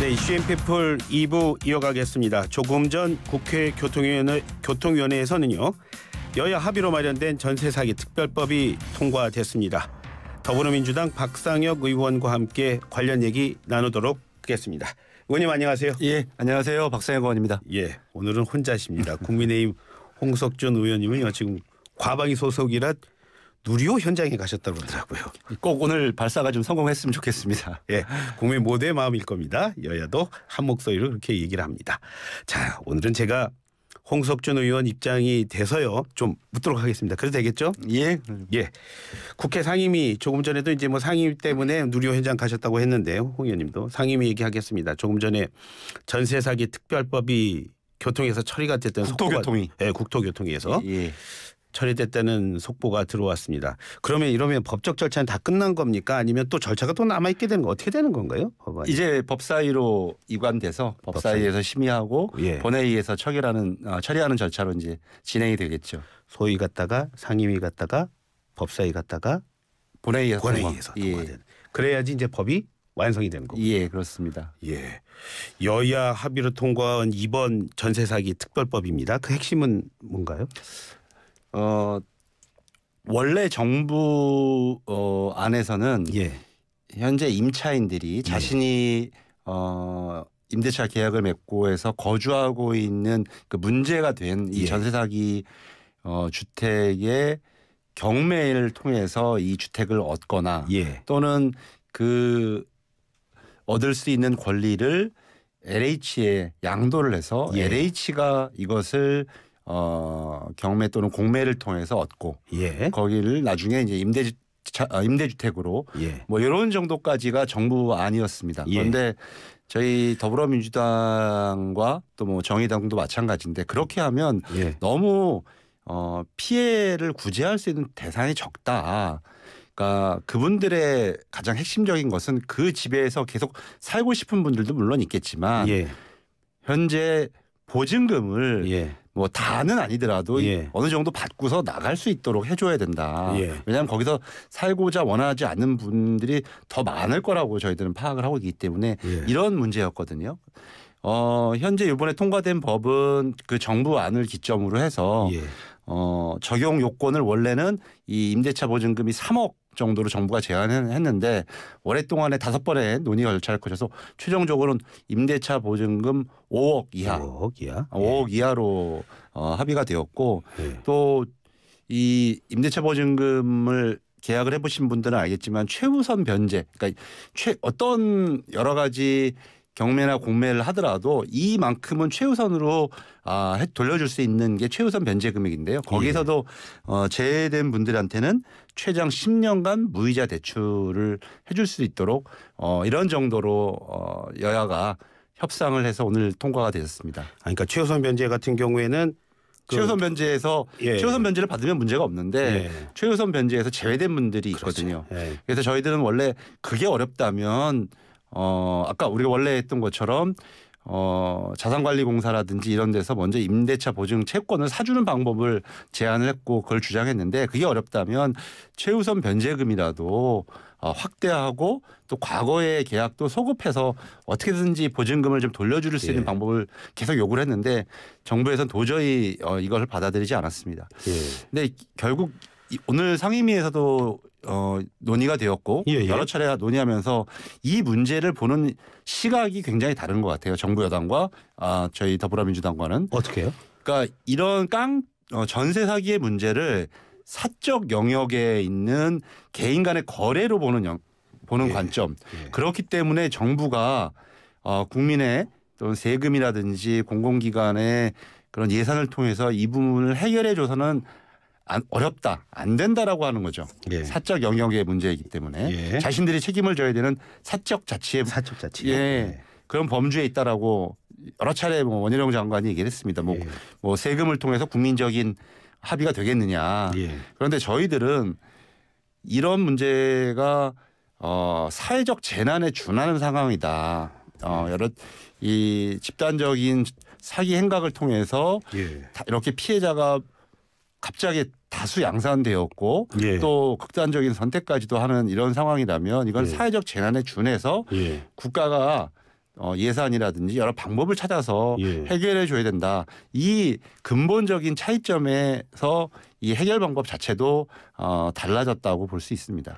네, CNP풀 2부 이어가겠습니다. 조금 전 국회 교통위원회, 교통위원회에서는요. 여야 합의로 마련된 전세 사기 특별법이 통과됐습니다. 더불어민주당 박상혁 의원과 함께 관련 얘기 나누도록 하겠습니다. 의원님 안녕하세요. 예, 안녕하세요. 박상혁 의원입니다. 예, 오늘은 혼자십니다. 국민의힘 홍석준 의원님은요. 지금 과방위 소속이라 누리호 현장에 가셨다고 그러더라고요. 꼭 오늘 발사가 좀 성공했으면 좋겠습니다. 예, 국민 모두의 마음일 겁니다. 여야도 한 목소리로 그렇게 얘기를 합니다. 자, 오늘은 제가 홍석준 의원 입장이 돼서요 좀 묻도록 하겠습니다. 그래도 되겠죠? 예. 예. 국회 상임위 조금 전에도 이제 뭐 상임위 때문에 누리호 현장 가셨다고 했는데 홍 의원님도 상임위 얘기하겠습니다. 조금 전에 전세 사기 특별법이 교통에서 처리가 됐던 국토교통위. 예, 국토교통위에서 예. 처리됐다는 속보가 들어왔습니다. 그러면 이러면 법적 절차는 다 끝난 겁니까? 아니면 또 절차가 또 남아 있게 되는 거 어떻게 되는 건가요? 법안이? 이제 법사위로 이관돼서 법사위에서 심의하고 예. 본회의에서 처결하는 어, 처리하는 절차로 이제 진행이 되겠죠. 소위 갔다가 상임위 갔다가 법사위 갔다가 본회의에서, 본회의에서 통과. 되는 예. 그래야지 이제 법이 완성이 되는 거고. 예, 그렇습니다. 예. 여야 합의로 통과한 이번 전세 사기 특별법입니다. 그 핵심은 뭔가요? 어 원래 정부 어 안에서는 예. 현재 임차인들이 예. 자신이 어 임대차 계약을 맺고 해서 거주하고 있는 그 문제가 된이 예. 전세 사기 어 주택의 경매를 통해서 이 주택을 얻거나 예. 또는 그 얻을 수 있는 권리를 LH에 양도를 해서 예. LH가 이것을 어, 경매 또는 공매를 통해서 얻고 예. 거기를 나중에 이제 임대 아, 임대주택으로 예. 뭐 이런 정도까지가 정부 아니었습니다. 예. 그런데 저희 더불어민주당과 또 뭐 정의당도 마찬가지인데 그렇게 하면 예. 너무 어, 피해를 구제할 수 있는 대상이 적다. 그러니까 그분들의 가장 핵심적인 것은 그 집에서 계속 살고 싶은 분들도 물론 있겠지만 예. 현재 보증금을 예. 뭐 다는 아니더라도 예. 어느 정도 받고서 나갈 수 있도록 해줘야 된다. 예. 왜냐하면 거기서 살고자 원하지 않는 분들이 더 많을 거라고 저희들은 파악을 하고 있기 때문에 예. 이런 문제였거든요. 어, 현재 이번에 통과된 법은 그 정부 안을 기점으로 해서 예. 어, 적용 요건을 원래는 이 임대차 보증금이 3억 정도로 정부가 제안했는데 오랫동안에 다섯 번의 논의 절차를 거쳐서 최종적으로는 임대차 보증금 5억 이하, 5억 이하, 5억 예. 이하로 어, 합의가 되었고 예. 또이 임대차 보증금을 계약을 해보신 분들은 알겠지만 최우선 변제, 그러니까 최 어떤 여러 가지 경매나 공매를 하더라도 이만큼은 최우선으로 아, 돌려줄 수 있는 게 최우선 변제 금액인데요. 거기서도 예. 어, 제외된 분들한테는 최장 10년간 무이자 대출을 해줄 수 있도록 어, 이런 정도로 어, 여야가 협상을 해서 오늘 통과가 되었습니다. 아, 그러니까 최우선 변제 같은 경우에는 그 최우선 변제에서 예. 최우선 변제를 받으면 문제가 없는데 예. 최우선 변제에서 제외된 분들이 있거든요. 그렇죠. 예. 그래서 저희들은 원래 그게 어렵다면 어 아까 우리가 원래 했던 것처럼 어, 자산관리공사라든지 이런 데서 먼저 임대차 보증 채권을 사주는 방법을 제안을 했고 그걸 주장했는데 그게 어렵다면 최우선 변제금이라도 어, 확대하고 또 과거의 계약도 소급해서 어떻게든지 보증금을 좀 돌려줄 수 있는 예. 방법을 계속 요구를 했는데 정부에서는 도저히 어, 이걸 받아들이지 않았습니다. 예. 근데 결국 오늘 상임위에서도 어, 논의가 되었고 예, 예. 여러 차례 논의하면서 이 문제를 보는 시각이 굉장히 다른 것 같아요. 정부 여당과 아, 저희 더불어민주당과는 어떻게요? 그러니까 이런 깡 어, 전세 사기의 문제를 사적 영역에 있는 개인 간의 거래로 보는 영, 보는 예, 관점 예. 그렇기 때문에 정부가 어, 국민의 또는 세금이라든지 공공기관의 그런 예산을 통해서 이 부분을 해결해 줘서는 안, 어렵다 안 된다라고 하는 거죠. 예. 사적 영역의 문제이기 때문에 예. 자신들이 책임을 져야 되는 사적 자치의 사적 자치 예. 예. 그런 범주에 있다라고 여러 차례 뭐 원희룡 장관이 얘기를 했습니다. 뭐, 예. 뭐 세금을 통해서 국민적인 합의가 되겠느냐. 예. 그런데 저희들은 이런 문제가 어, 사회적 재난에 준하는 상황이다. 어, 음. 여러 이 집단적인 사기 행각을 통해서 예. 이렇게 피해자가 갑자기 다수 양산되었고 예. 또 극단적인 선택까지도 하는 이런 상황이라면 이건 예. 사회적 재난에 준해서 예. 국가가 어, 예산이라든지 여러 방법을 찾아서 예. 해결해 줘야 된다. 이 근본적인 차이점에서 이 해결 방법 자체도 어, 달라졌다고 볼 수 있습니다.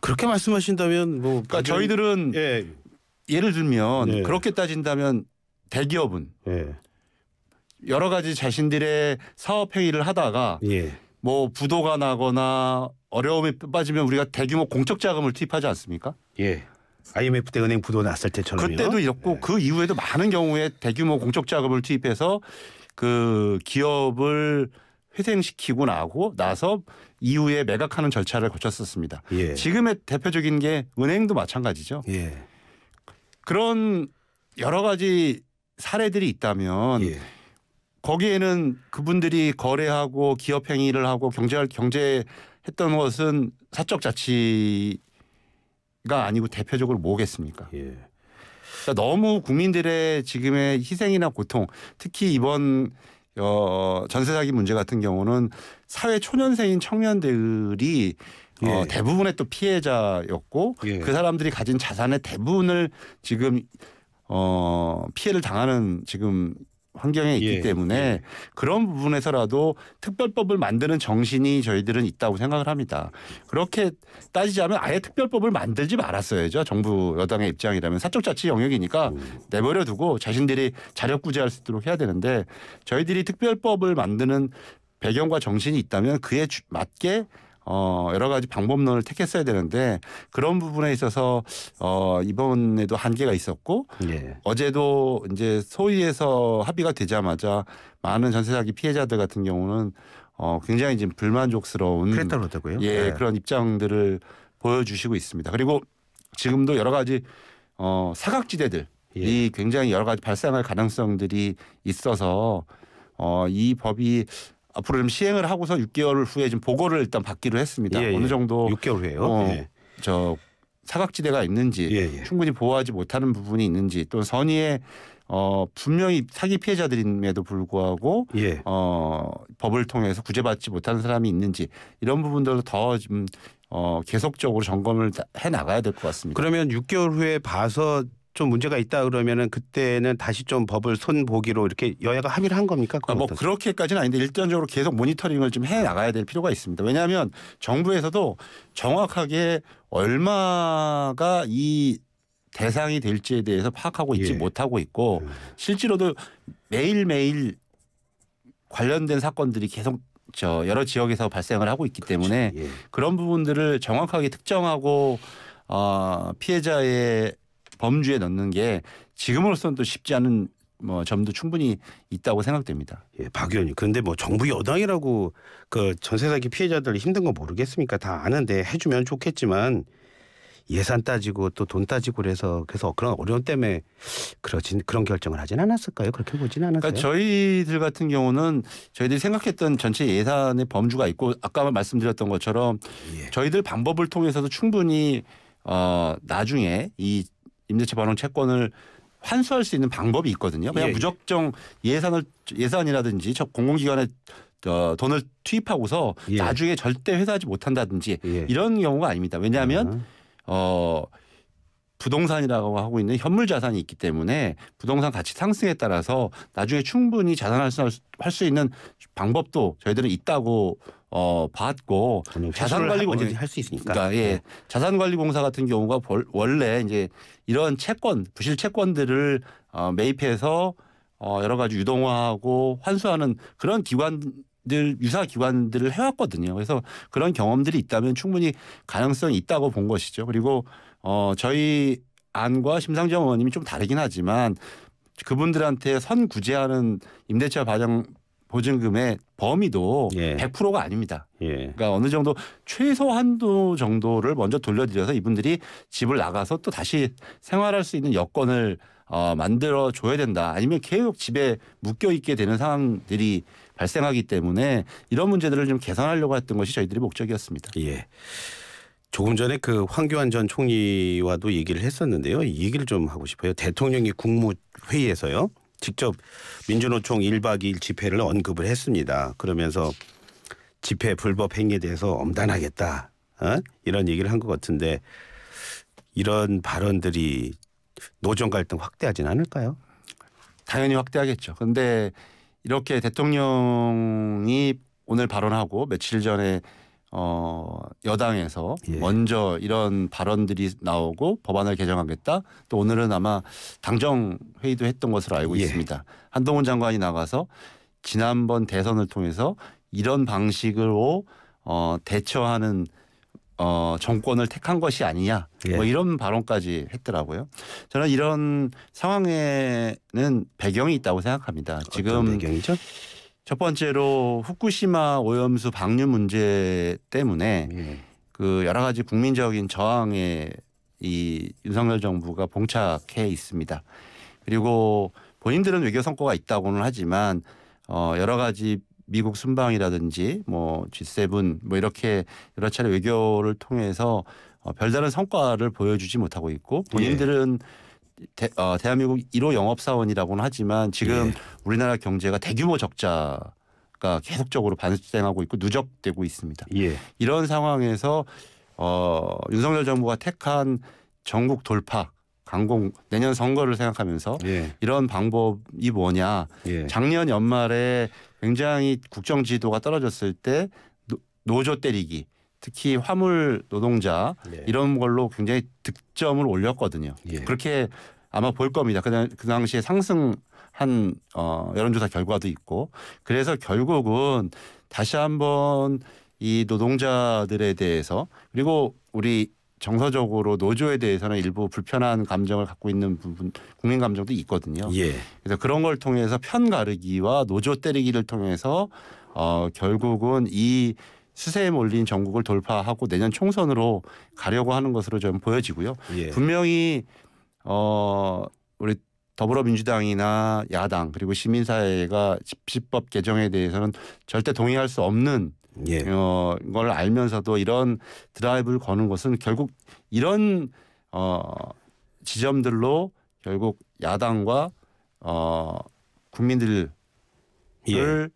그렇게 말씀하신다면 뭐 그러니까 가정... 저희들은 예. 를 들면 예. 그렇게 따진다면 대기업은 예. 여러 가지 자신들의 사업 행위를 하다가 예. 뭐 부도가 나거나 어려움에 빠지면 우리가 대규모 공적 자금을 투입하지 않습니까? 예. IMF 때 은행 부도 났을 때처럼 그때도 이렇고 네. 그 이후에도 많은 경우에 대규모 공적 자금을 투입해서 그 기업을 회생시키고 나고 나서 이후에 매각하는 절차를 거쳤었습니다. 예. 지금의 대표적인 게 은행도 마찬가지죠. 예. 그런 여러 가지 사례들이 있다면 예. 거기에는 그분들이 거래하고 기업 행위를 하고 경제 경제했던 것은 사적 자치가 아니고 대표적으로 뭐겠습니까? 예. 그러니까 너무 국민들의 지금의 희생이나 고통, 특히 이번 어, 전세 사기 문제 같은 경우는 사회 초년생인 청년들이 어, 예. 어, 대부분의 또 피해자였고 예. 그 사람들이 가진 자산의 대부분을 지금 어, 피해를 당하는 지금 환경에 있기 예, 때문에 예. 그런 부분에서라도 특별법을 만드는 정신이 저희들은 있다고 생각을 합니다. 그렇게 따지자면 아예 특별법을 만들지 말았어야죠. 정부 여당의 입장이라면 사적자치 영역이니까 오. 음. 내버려 두고 자신들이 자력구제할 수 있도록 해야 되는데 저희들이 특별법을 만드는 배경과 정신이 있다면 그에 맞게 어, 여러 가지 방법론을 택했어야 되는데 그런 부분에 있어서 어, 이번에도 한계가 있었고 예. 어제도 이제 소위에서 합의가 되자마자 많은 전세 사기 피해자들 같은 경우는 어, 굉장히 지금 불만족스러운 그랬다 고요 예, 예, 그런 입장들을 보여주시고 있습니다. 그리고 지금도 여러 가지 어, 사각지대들 예. 이 예. 굉장히 여러 가지 발생할 가능성들이 있어서 어, 이 법이 앞으로 좀 시행을 하고서 6개월 후에 좀 보고를 일단 받기로 했습니다. 예, 예. 어느 정도 6개월 후에요. 어, 예. 저 사각지대가 있는지 예, 예. 충분히 보호하지 못하는 부분이 있는지 또선의에 어, 분명히 사기 피해자들임에도 불구하고 예. 어, 법을 통해서 구제받지 못하는 사람이 있는지 이런 부분들도 더좀 어, 계속적으로 점검을 해 나가야 될 것 같습니다. 그러면 6개월 후에 봐서 좀 문제가 있다 그러면은 그때는 다시 좀 법을 손보기로 이렇게 여야가 합의를 한 겁니까? 아, 뭐 그렇게까지는 아닌데 일단적으로 계속 모니터링을 좀 해 나가야 될 필요가 있습니다. 왜냐하면 정부에서도 정확하게 얼마가 이 대상이 될지에 대해서 파악하고 있지 예. 못하고 있고 음. 실제로도 매일매일 관련된 사건들이 계속 저 여러 지역에서 발생을 하고 있기 그렇죠. 때문에 예. 그런 부분들을 정확하게 특정하고 어, 피해자의 범주에 넣는 게 지금으로서는 또 쉽지 않은 뭐 점도 충분히 있다고 생각됩니다. 예, 박 의원님. 그런데 뭐 정부 여당이라고 그 전세 사기 피해자들 힘든 거 모르겠습니까? 다 아는데 해주면 좋겠지만 예산 따지고 또 돈 따지고 그래서 그래서 그런 어려움 때문에 그러진 그런 결정을 하진 않았을까요? 그렇게 보진 않았어요. 그러니까 저희들 같은 경우는 저희들이 생각했던 전체 예산의 범주가 있고 아까 말씀드렸던 것처럼 예. 저희들 방법을 통해서도 충분히 어 나중에 이 임대차 반환 채권을 환수할 수 있는 방법이 있거든요. 그냥 예, 예, 무적정 예산을 예산이라든지 저 공공기관에 어, 돈을 투입하고서 예. 나중에 절대 회수하지 못한다든지 예. 이런 경우가 아닙니다. 왜냐하면 아. 어 부동산이라고 하고 있는 현물 자산이 있기 때문에 부동산 가치 상승에 따라서 나중에 충분히 자산할 수, 할 수 있는 방법도 저희들은 있다고 어 받고 자산관리 언제든지 할수 있으니까. 그러니까 예. 네. 자산관리공사 같은 경우가 벌, 원래 이제 이런 채권 부실 채권들을 어, 매입해서 어, 여러 가지 유동화하고 환수하는 그런 기관들 유사 기관들을 해왔거든요. 그래서 그런 경험들이 있다면 충분히 가능성이 있다고 본 것이죠. 그리고 어, 저희 안과 심상정 의원님이 좀 다르긴 하지만 그분들한테 선구제하는 임대차 발행, 보증금의 범위도 예. 100%가 아닙니다. 예. 그러니까 어느 정도 최소 한도 정도를 먼저 돌려드려서 이분들이 집을 나가서 또 다시 생활할 수 있는 여건을 어, 만들어 줘야 된다. 아니면 계속 집에 묶여 있게 되는 상황들이 발생하기 때문에 이런 문제들을 좀 개선하려고 했던 것이 저희들의 목적이었습니다. 예. 조금 전에 그 황교안 전 총리와도 얘기를 했었는데요. 이 얘기를 좀 하고 싶어요. 대통령이 국무회의에서요. 직접 민주노총 1박 2일 집회를 언급을 했습니다. 그러면서 집회 불법 행위에 대해서 엄단하겠다. 어? 이런 얘기를 한 것 같은데 이런 발언들이 노정 갈등 확대하진 않을까요? 당연히 확대하겠죠. 그런데 이렇게 대통령이 오늘 발언하고 며칠 전에 어 여당에서 예. 먼저 이런 발언들이 나오고 법안을 개정하겠다. 또 오늘은 아마 당정 회의도 했던 것으로 알고 예. 있습니다. 한동훈 장관이 나가서 지난번 대선을 통해서 이런 방식으로 어, 대처하는 어, 정권을 택한 것이 아니냐. 뭐 예. 뭐 이런 발언까지 했더라고요. 저는 이런 상황에는 배경이 있다고 생각합니다. 지금 배경이죠? 첫 번째로 후쿠시마 오염수 방류 문제 때문에 예. 그 여러 가지 국민적인 저항에 이 윤석열 정부가 봉착해 있습니다. 그리고 본인들은 외교 성과가 있다고는 하지만 어 여러 가지 미국 순방이라든지 뭐 G7 뭐 이렇게 여러 차례 외교를 통해서 어 별다른 성과를 보여주지 못하고 있고 예. 본인들은 예. 대, 어, 대한민국 1호 영업사원이라고는 하지만 지금 예. 우리나라 경제가 대규모 적자 가 계속적으로 발생하고 있고 누적되고 있습니다. 예. 이런 상황에서 어, 윤석열 정부가 택한 전국 돌파 강공 내년 선거를 생각하면서 예. 이런 방법이 뭐냐. 예. 작년 연말에 굉장히 국정 지도가 떨어졌을 때 노, 노조 때리기 특히 화물 노동자 네. 이런 걸로 굉장히 득점을 올렸거든요. 예. 그렇게 아마 볼 겁니다. 그, 그 당시에 상승한 어, 여론조사 결과도 있고 그래서 결국은 다시 한번 이 노동자들에 대해서 그리고 우리 정서적으로 노조에 대해서는 일부 불편한 감정을 갖고 있는 부분 국민 감정도 있거든요. 예. 그래서 그런 걸 통해서 편 가르기와 노조 때리기를 통해서 어 결국은 이 수세에 몰린 전국을 돌파하고 내년 총선으로 가려고 하는 것으로 좀 보여지고요. 예. 분명히 어 우리 더불어민주당이나 야당 그리고 시민사회가 집시법 개정에 대해서는 절대 동의할 수 없는 예. 어, 걸 알면서도 이런 드라이브를 거는 것은 결국 이런 어, 지점들로 결국 야당과 어, 국민들을 예.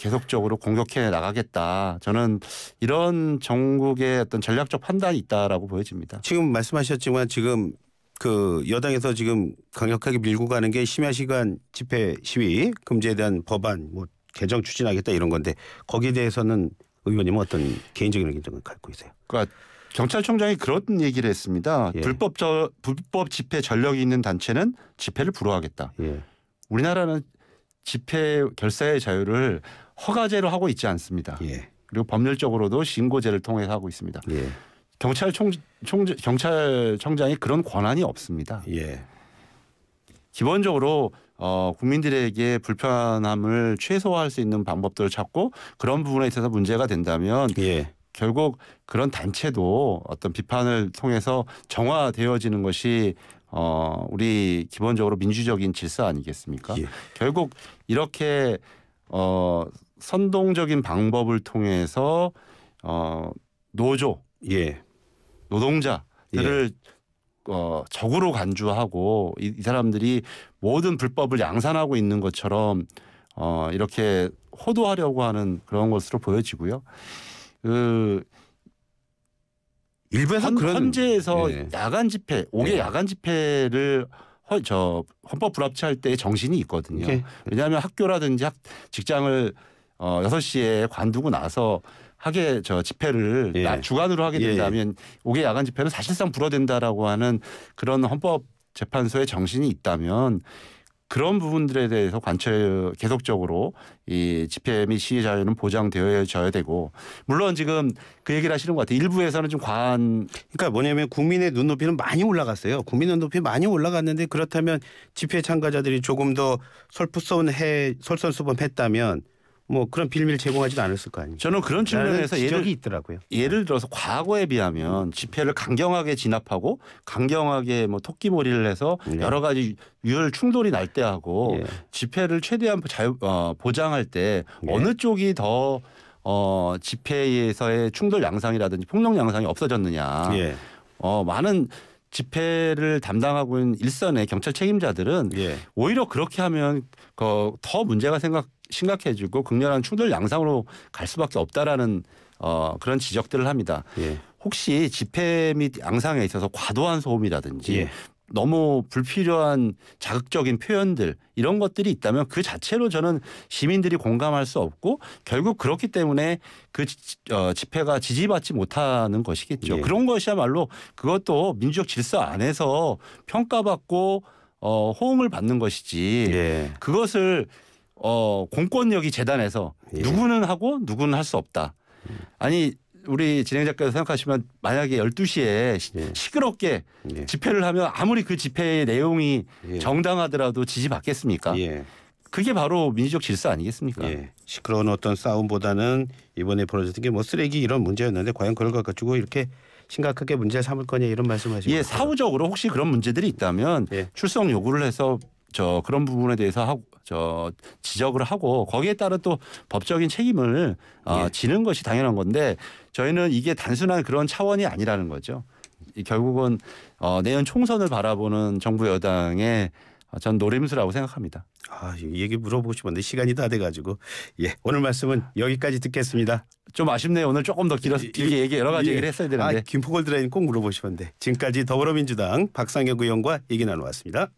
계속적으로 공격해 나가겠다. 저는 이런 정국의 어떤 전략적 판단이 있다라고 보여집니다. 지금 말씀하셨지만 지금 그 여당에서 지금 강력하게 밀고 가는 게 심야 시간 집회 시위 금지에 대한 법안 뭐 개정 추진하겠다 이런 건데 거기에 대해서는 의원님은 어떤 개인적인 의견을 갖고 계세요? 그러니까 경찰청장이 그런 얘기를 했습니다. 예. 불법 저 불법 집회 전력이 있는 단체는 집회를 불허하겠다. 예. 우리나라는 집회 결사의 자유를 허가제로 하고 있지 않습니다. 예. 그리고 법률적으로도 신고제를 통해 서 하고 있습니다. 예. 경찰 총, 총, 경찰청장이 그런 권한이 없습니다. 예. 기본적으로 어, 국민들에게 불편함을 최소화할 수 있는 방법들을 찾고 그런 부분에 있어서 문제가 된다면 예. 결국 그런 단체도 어떤 비판을 통해서 정화되어지는 것이 어, 우리 기본적으로 민주적인 질서 아니겠습니까? 예. 결국 이렇게 어, 선동적인 방법을 통해서 어, 노조, 예. 노동자들을 예. 어, 적으로 간주하고 이, 이, 사람들이 모든 불법을 양산하고 있는 것처럼 어, 이렇게 호도하려고 하는 그런 것으로 보여지고요. 그 일부에서 현, 그런 현재에서 예. 야간 집회, 오개 예. 야간 집회를 허, 저 헌법 불합치할 때의 정신이 있거든요. 오 왜냐하면 학교라든지 학, 직장을 어 6시에 관두고 나서 하게 저 집회를 예. 주간으로 하게 예, 예. 된다면 오개 야간 집회는 사실상 불어된다라고 하는 그런 헌법 재판소의 정신이 있다면 그런 부분들에 대해서 관철 계속적으로 이 집회 및 시위 자유는 보장되어져야 되고 물론 지금 그 얘기를 하시는 것 같아요. 일부에서는 좀 과한 그러니까 뭐냐면 국민의 눈높이는 많이 올라갔어요. 국민의 눈높이 많이 올라갔는데 그렇다면 집회 참가자들이 조금 더 솔프선해 솔선수범했다면 뭐 그런 빌미를 제공하지도 않았을 거 아니에요. 저는 그런 측면에서 예를 있더라고요. 예를 들어서 과거에 비하면 음. 집회를 강경하게 진압하고 강경하게 뭐 토끼몰이를 해서 네. 여러 가지 유혈 충돌이 날 때하고 네. 집회를 최대한 자유, 어, 보장할 때 네. 어느 쪽이 더 어, 집회에서의 충돌 양상이라든지 폭력 양상이 없어졌느냐. 예. 어, 많은 집회를 담당하고 있는 일선의 경찰 책임자들은 예. 오히려 그렇게 하면 더 문제가 생각 심각해지고 극렬한 충돌 양상으로 갈 수밖에 없다라는 어, 그런 지적들을 합니다. 예. 혹시 집회 및 양상에 있어서 과도한 소음이라든지 예. 너무 불필요한 자극적인 표현들 이런 것들이 있다면 그 자체로 저는 시민들이 공감할 수 없고 결국 그렇기 때문에 그 어, 집회가 지지받지 못하는 것이겠죠. 예. 그런 것이야말로 그것도 민주적 질서 안에서 평가받고 어, 호응을 받는 것이지 예. 그것을 어, 공권력이 재단해서 예. 누구는 하고 누구는 할 수 없다. 아니 우리 진행자께서 생각하시면 만약에 12시에 예. 시끄럽게 예. 집회를 하면 아무리 그 집회의 내용이 예. 정당하더라도 지지받겠습니까? 예. 그게 바로 민주적 질서 아니겠습니까? 예. 시끄러운 어떤 싸움보다는 이번에 벌어졌던 게 뭐 쓰레기 이런 문제였는데 과연 그걸 가지고 이렇게 심각하게 문제 삼을 거냐 이런 말씀하시고 예, 사후적으로 혹시 그런 문제들이 있다면 예. 출석 요구를 해서 저 그런 부분에 대해서 하고 저 지적을 하고 거기에 따라 또 법적인 책임을 어, 예. 어, 지는 것이 당연한 건데 저희는 이게 단순한 그런 차원이 아니라는 거죠. 결국은 어, 내년 총선을 바라보는 정부 여당의 어, 전 노림수라고 생각합니다. 아, 얘기 물어보고 싶었는데 시간이 다 돼가지고 예 오늘 말씀은 여기까지 듣겠습니다. 좀 아쉽네요. 오늘 조금 더 길어서 길게 얘기 여러 가지 예. 얘기를 했어야 되는데. 아, 김포골드라인 꼭 물어보시는데 지금까지 더불어민주당 박상혁 의원과 얘기 나누었습니다.